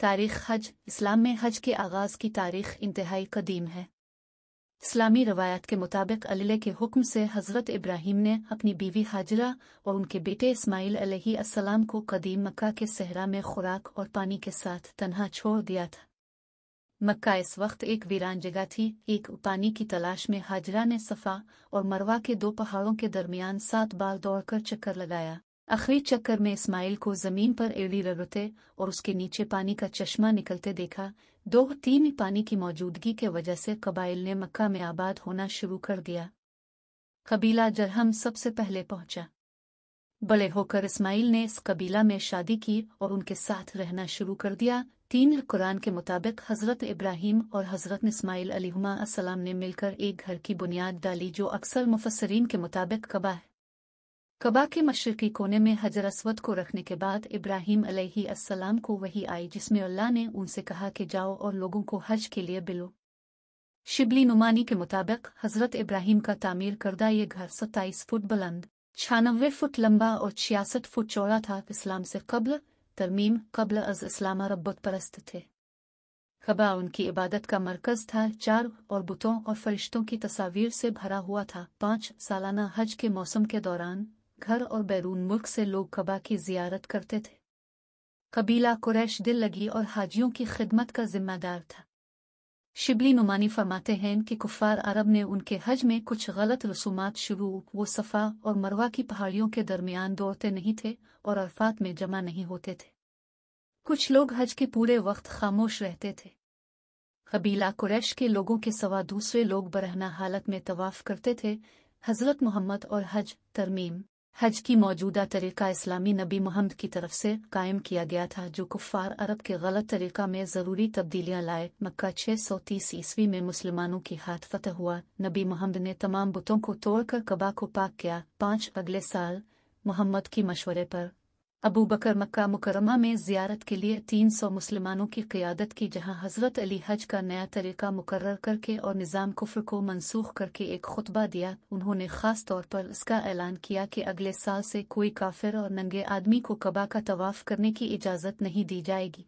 तारीख हज इस्लाम में हज के आगाज की तारीख इंतहाई कदीम है इस्लामी रवायत के मुताबिक अलिले के हुक्म से हज़रत इब्राहिम ने अपनी बीवी हाजरा और उनके बेटे इस्माइल अलैहिस्सलाम को कदीम मक्का के सहरा में खुराक और पानी के साथ तनहा छोड़ दिया था मक्का इस वक्त एक वीरान जगह थी एक पानी की तलाश में हाजरा ने सफ़ा और मरवा के दो पहाड़ों के दरमियान सात बार दौड़कर चक्कर लगाया आखिरी चक्कर में इस्माइल को जमीन पर एड़ी रगड़ते और उसके नीचे पानी का चश्मा निकलते देखा दो तीन पानी की मौजूदगी के वजह से कबाइल ने मक्का में आबाद होना शुरू कर दिया कबीला जरहम सबसे पहले पहुंचा बड़े होकर इस्माइल ने इस कबीला में शादी की और उनके साथ रहना शुरू कर दिया तीन कुरान के मुताबिक हज़रत इब्राहिम और हज़रत इस्माइल अलीमा असलम ने मिलकर एक घर की बुनियाद डाली जो अक्सर मुफसरीन के मुताबिक कबा है कबा के मशरकी कोने में हजर असवद को रखने के बाद इब्राहिम अलैहिस्सलाम को वही आई जिसमें अल्लाह ने उनसे कहा कि जाओ और लोगों को हज के लिए बिलो शिबली नुमानी के मुताबिक हजरत इब्राहिम का तामीर करदा ये घर सत्ताईस फुट बुलंद छानबे फुट लंबा और छियासठ फुट चौड़ा था इस्लाम से कबल तरमीम कबल अज इस्लामा रब्बत परस्त थे खबा उनकी इबादत का मरकज था चार और बुतों और फरिश्तों की तस्वीर से भरा हुआ था पांच सालाना हज के मौसम के दौरान घर और बैरून मुल्क से लोग कबा की जियारत करते थे कबीला कुरैश दिल लगी और हाजियों की खिदमत का जिम्मेदार था शिबली नुमानी फरमाते हैं कि कुफार अरब ने उनके हज में कुछ गलत रसूमात शुरू वो सफ़ा और मरवा की पहाड़ियों के दरमियान दौड़ते नहीं थे और अरफात में जमा नहीं होते थे कुछ लोग हज के पूरे वक्त खामोश रहते थे कबीला कुरैश के लोगों के सवा दूसरे लोग बरहना हालत में तवाफ़ करते थे हज़रत मोहम्मद और हज तरमीम हज की मौजूदा तरीका इस्लामी नबी मोहम्मद की तरफ से कायम किया गया था जो कुफ्फार अरब के गलत तरीका में ज़रूरी तब्दीलियां लाए मक्का छः सौ तीस ईस्वी में मुसलमानों की हाथ फतह हुआ नबी मोहम्मद ने तमाम बुतों को तोड़कर कबा को पाक किया पाँच अगले साल मोहम्मद की मशवरे पर अबू बकर मक्का मुकरमा में जियारत के लिए तीन सौ मुसलमानों की क़्यादत की जहां हज़रत अली हज का नया तरीका मुकर्र करके और निज़ाम कुफर को मनसूख करके एक खुतबा दिया उन्होंने ख़ास तौर पर इसका ऐलान किया कि अगले साल से कोई काफिर और नंगे आदमी को कबा का तवाफ़ करने की इजाज़त नहीं दी जाएगी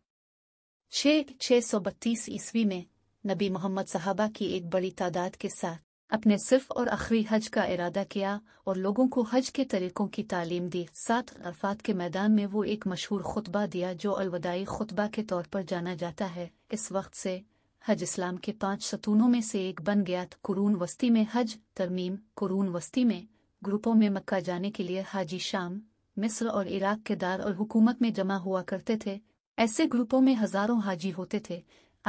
छः छः सौ बत्तीस ईस्वी में नबी मोहम्मद साहबा की एक बड़ी तादाद के साथ अपने सिर्फ और आखिरी हज का इरादा किया और लोगों को हज के तरीकों की तालीम दी सात अरफात के मैदान में वो एक मशहूर खुतबा दिया जो अलविदाई खुतबा के तौर पर जाना जाता है इस वक्त से हज इस्लाम के पांच सतूनों में से एक बन गया कुरून वस्ती में हज तरमीम कुरून वस्ती में ग्रुपों में मक्का जाने के लिए हाजी शाम मिस्र और इराक के दार और हुकूमत में जमा हुआ करते थे ऐसे ग्रुपों में हजारों हाजी होते थे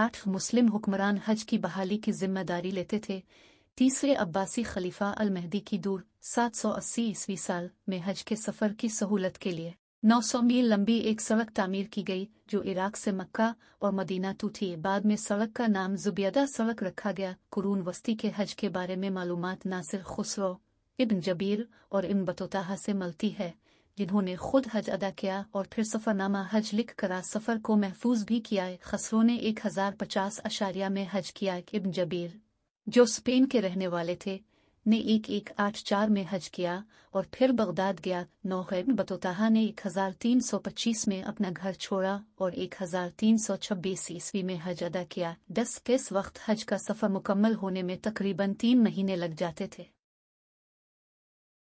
आठ मुस्लिम हुक्मरान हज की बहाली की जिम्मेदारी लेते थे तीसरे अब्बासी खलीफा अल मेहदी की दूर 780 ईस्वी साल में हज के सफर की सहूलत के लिए 900 मील लंबी एक सड़क तामीर की गई जो इराक से मक्का और मदीना टूटी बाद में सड़क का नाम जुबैदा सड़क रखा गया कुरून वस्ती के हज के बारे में मालूम नासिर खुसरो इब्न जबीर और इब्न बतोताहा से मलती है जिन्होंने खुद हज अदा किया और फिर सफरनामा हज लिख करा सफर को महफूज भी किया खसरो ने एक हजार पचास अशारिया में हज किया इब्न जबीर जो स्पेन के रहने वाले थे ने एक एक आठ चार में हज किया और फिर बगदाद गया नौहैन बतोताहा ने एक हजार तीन सौ पच्चीस में अपना घर छोड़ा और एक हजार तीन सौ छब्बीस ईस्वी में हज अदा किया दस किस वक्त हज का सफ़र मुकम्मल होने में तकरीबन तीन महीने लग जाते थे